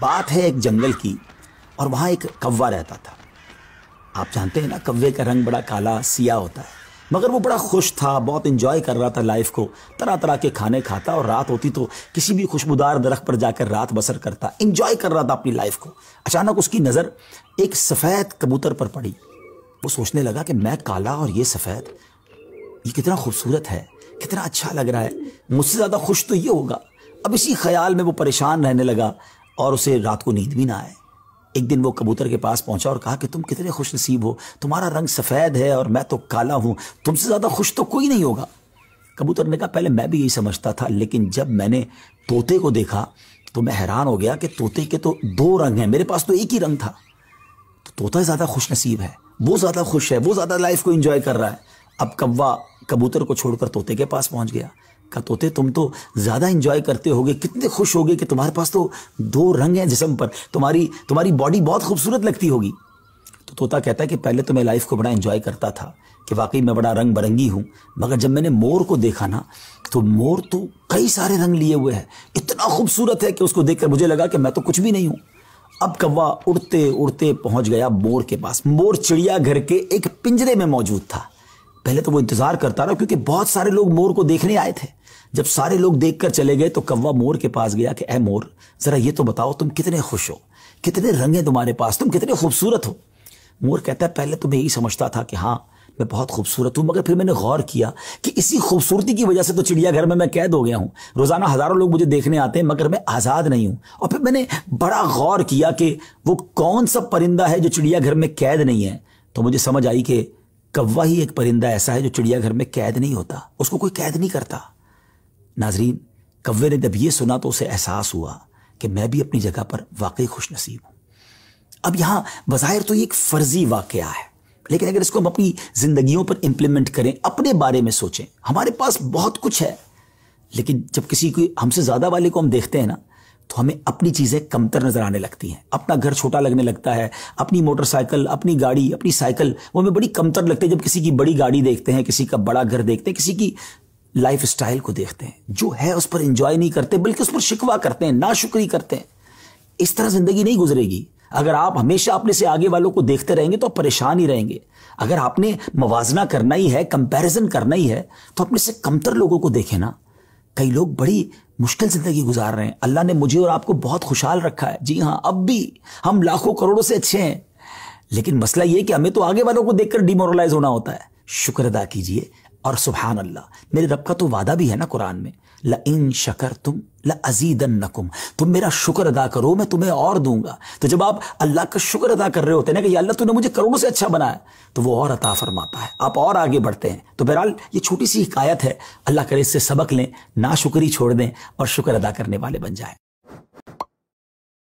बात है एक जंगल की और वहाँ एक कौवा रहता था आप जानते हैं ना कव्वे का रंग बड़ा काला सिया होता है मगर वो बड़ा खुश था बहुत इंजॉय कर रहा था लाइफ को तरह तरह के खाने खाता और रात होती तो किसी भी खुशबूदार दरख्त पर जाकर रात बसर करता इंजॉय कर रहा था अपनी लाइफ को अचानक उसकी नज़र एक सफ़ेद कबूतर पर पड़ी वो सोचने लगा कि मैं काला और ये सफ़ेद ये कितना खूबसूरत है कितना अच्छा लग रहा है मुझसे ज़्यादा खुश तो ये होगा अब इसी ख्याल में वो परेशान रहने लगा और उसे रात को नींद भी ना आए एक दिन वो कबूतर के पास पहुंचा और कहा कि तुम कितने खुश नसीब हो तुम्हारा रंग सफ़ेद है और मैं तो काला हूँ तुमसे ज़्यादा खुश तो कोई नहीं होगा कबूतर ने कहा पहले मैं भी यही समझता था लेकिन जब मैंने तोते को देखा तो मैं हैरान हो गया कि तोते के तो दो रंग हैं मेरे पास तो एक ही रंग था तो तोता ज़्यादा खुश नसीब है वो ज़्यादा खुश है वो ज़्यादा लाइफ को इन्जॉय कर रहा है अब कब्वा कबूतर को छोड़कर तोते के पास पहुँच गया का तोते तुम तो ज़्यादा इंजॉय करते होगे कितने खुश होगे कि तुम्हारे पास तो दो रंग हैं जिसम पर तुम्हारी तुम्हारी बॉडी बहुत खूबसूरत लगती होगी तो तोता कहता है कि पहले तो मैं लाइफ को बड़ा इंजॉय करता था कि वाकई मैं बड़ा रंग बरंगी हूँ मगर जब मैंने मोर को देखा ना तो मोर तो कई सारे रंग लिए हुए हैं इतना खूबसूरत है कि उसको देखकर मुझे लगा कि मैं तो कुछ भी नहीं हूँ अब कौवा उड़ते उड़ते पहुंच गया मोर के पास मोर चिड़ियाघर के एक पिंजरे में मौजूद था पहले तो वो इंतजार करता रहा क्योंकि बहुत सारे लोग मोर को देखने आए थे जब सारे लोग देख कर चले गए तो कौवा मोर के पास गया कि ए मोर जरा ये तो बताओ तुम कितने खुश हो कितने रंगे तुम्हारे पास तुम कितने खूबसूरत हो मोर कहता है पहले तो मैं यही समझता था कि हाँ मैं बहुत खूबसूरत हूँ मगर फिर मैंने गौर किया कि इसी खूबसूरती की वजह से तो चिड़ियाघर में मैं कैद हो गया हूँ रोज़ाना हज़ारों लोग मुझे देखने आते हैं मगर मैं आज़ाद नहीं हूँ और फिर मैंने बड़ा गौर किया कि वो कौन सा परिंदा है जो चिड़ियाघर में कैद नहीं है तो मुझे समझ आई कि कौवा ही एक परिंदा ऐसा है जो चिड़ियाघर में कैद नहीं होता उसको कोई कैद नहीं करता नाजरीन कौवे ने जब यह सुना तो उसे एहसास हुआ कि मैं भी अपनी जगह पर वाकई खुश नसीब हूँ अब यहाँ बज़ाहिर तो ये एक फ़र्जी वाक़ है लेकिन अगर इसको हम अपनी ज़िंदगियों पर इम्प्लीमेंट करें अपने बारे में सोचें हमारे पास बहुत कुछ है लेकिन जब किसी को हमसे ज़्यादा वाले को हम देखते हैं ना तो हमें अपनी चीज़ें कमतर नज़र आने लगती हैं अपना घर छोटा लगने लगता है अपनी मोटरसाइकिल अपनी गाड़ी अपनी साइकिल वो हमें बड़ी कमतर लगती है जब किसी की बड़ी गाड़ी देखते हैं किसी का बड़ा घर देखते हैं किसी की लाइफ स्टाइल को देखते हैं जो है उस पर इंजॉय नहीं करते बल्कि उस पर शिकवा करते हैं नाशुक्री करते हैं इस तरह ज़िंदगी नहीं गुजरेगी अगर आप हमेशा अपने से आगे वालों को देखते रहेंगे तो आप परेशान ही रहेंगे अगर आपने मवाजना करना ही है कंपैरिजन करना ही है तो अपने से कमतर लोगों को देखें ना कई लोग बड़ी मुश्किल ज़िंदगी गुजार रहे हैं अल्लाह ने मुझे और आपको बहुत खुशहाल रखा है जी हाँ अब भी हम लाखों करोड़ों से अच्छे हैं लेकिन मसला ये कि हमें तो आगे वालों को देखकर डिमोरलाइज होना होता है शुक्र अदा कीजिए और सुबहान अल्लाह मेरे रब का तो वादा भी है ना कुरान में इन शकर तुम नकुम तुम मेरा शुक्र अदा करो मैं तुम्हें और दूंगा तो जब आप अल्लाह का शुक्र अदा कर रहे होते हैं ना कि अल्लाह तूने मुझे करोड़ों से अच्छा बनाया तो वो और अता फरमाता है आप और आगे बढ़ते हैं तो बहरहाल ये छोटी सी हिकायत है अल्लाह करे इससे सबक लें ना शुक्री छोड़ दें और शुक्र अदा करने वाले बन जाए